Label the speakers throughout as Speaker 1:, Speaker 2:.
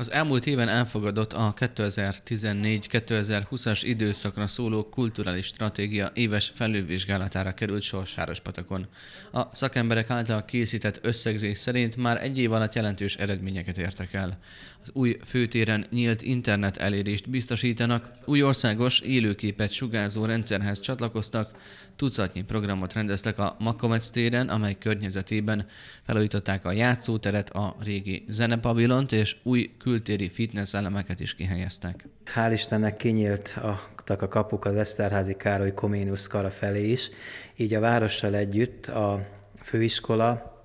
Speaker 1: Az elmúlt éven elfogadott a 2014-2020-as időszakra szóló kulturális stratégia éves felülvizsgálatára került sor Sárospatakon. A szakemberek által készített összegzés szerint már egy év alatt jelentős eredményeket értek el. Az új főtéren nyílt internet elérést biztosítanak, új országos élőképet sugárzó rendszerhez csatlakoztak, tucatnyi programot rendeztek a Makovec téren, amely környezetében felújították a játszóteret, a régi zenepavilont és új kül- kültéri fitness elemeket is kihelyeztek.
Speaker 2: Hál' Istennek kinyílt a a kapuk az Eszterházi Károly Koménusz kara felé is, így a várossal együtt a főiskola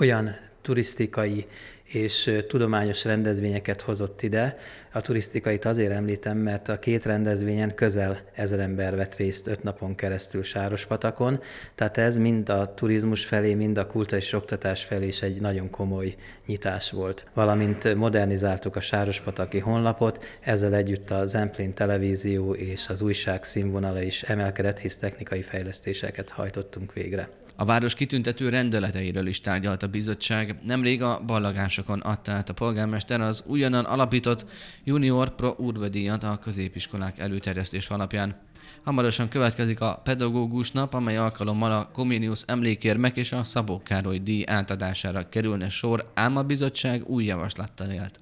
Speaker 2: olyan turisztikai és tudományos rendezvényeket hozott ide. A turisztikait azért említem, mert a két rendezvényen közel ezer ember vett részt öt napon keresztül Sárospatakon, tehát ez mind a turizmus felé, mind a kulta és oktatás felé is egy nagyon komoly nyitás volt. Valamint modernizáltuk a Sárospataki honlapot, ezzel együtt a Zemplén televízió és az újság színvonala is emelkedett, hisz technikai fejlesztéseket hajtottunk végre. A
Speaker 1: város kitüntető rendeleteiről is tárgyalt a bizottság. Nemrég a ballagásokon adta át a polgármester az ugyanan alapított Junior Pro Urbe díjat a középiskolák előterjesztés alapján. Hamarosan következik a pedagógus nap, amely alkalommal a Comenius emlékérmek és a Szabó Károly díj átadására kerülne sor, ám a bizottság új javaslattal
Speaker 2: élt.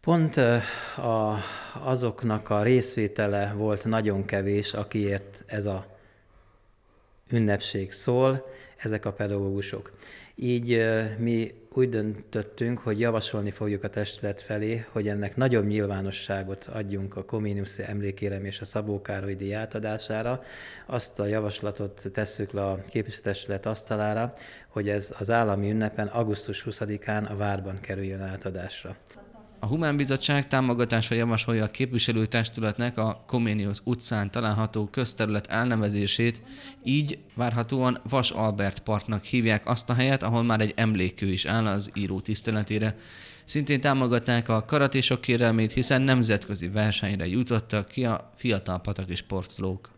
Speaker 2: Pont a, azoknak a részvétele volt nagyon kevés, akiért ez a ünnepség szól, ezek a pedagógusok. Így mi úgy döntöttünk, hogy javasolni fogjuk a testület felé, hogy ennek nagyobb nyilvánosságot adjunk a Comenius emlékérem és a Szabó Károly díj átadására. Azt a javaslatot tesszük le a képviselőtestület asztalára, hogy ez az állami ünnepen augusztus 20-án a várban kerüljön átadásra.
Speaker 1: A Humán Bizottság támogatása javasolja a képviselőtestületnek a Koméniusz utcán található közterület elnevezését, így várhatóan Vas Albert Parknak hívják azt a helyet, ahol már egy emlékkő is áll az író tiszteletére. Szintén támogatnák a karatésok kérelmét, hiszen nemzetközi versenyre jutottak ki a fiatal és sportlók.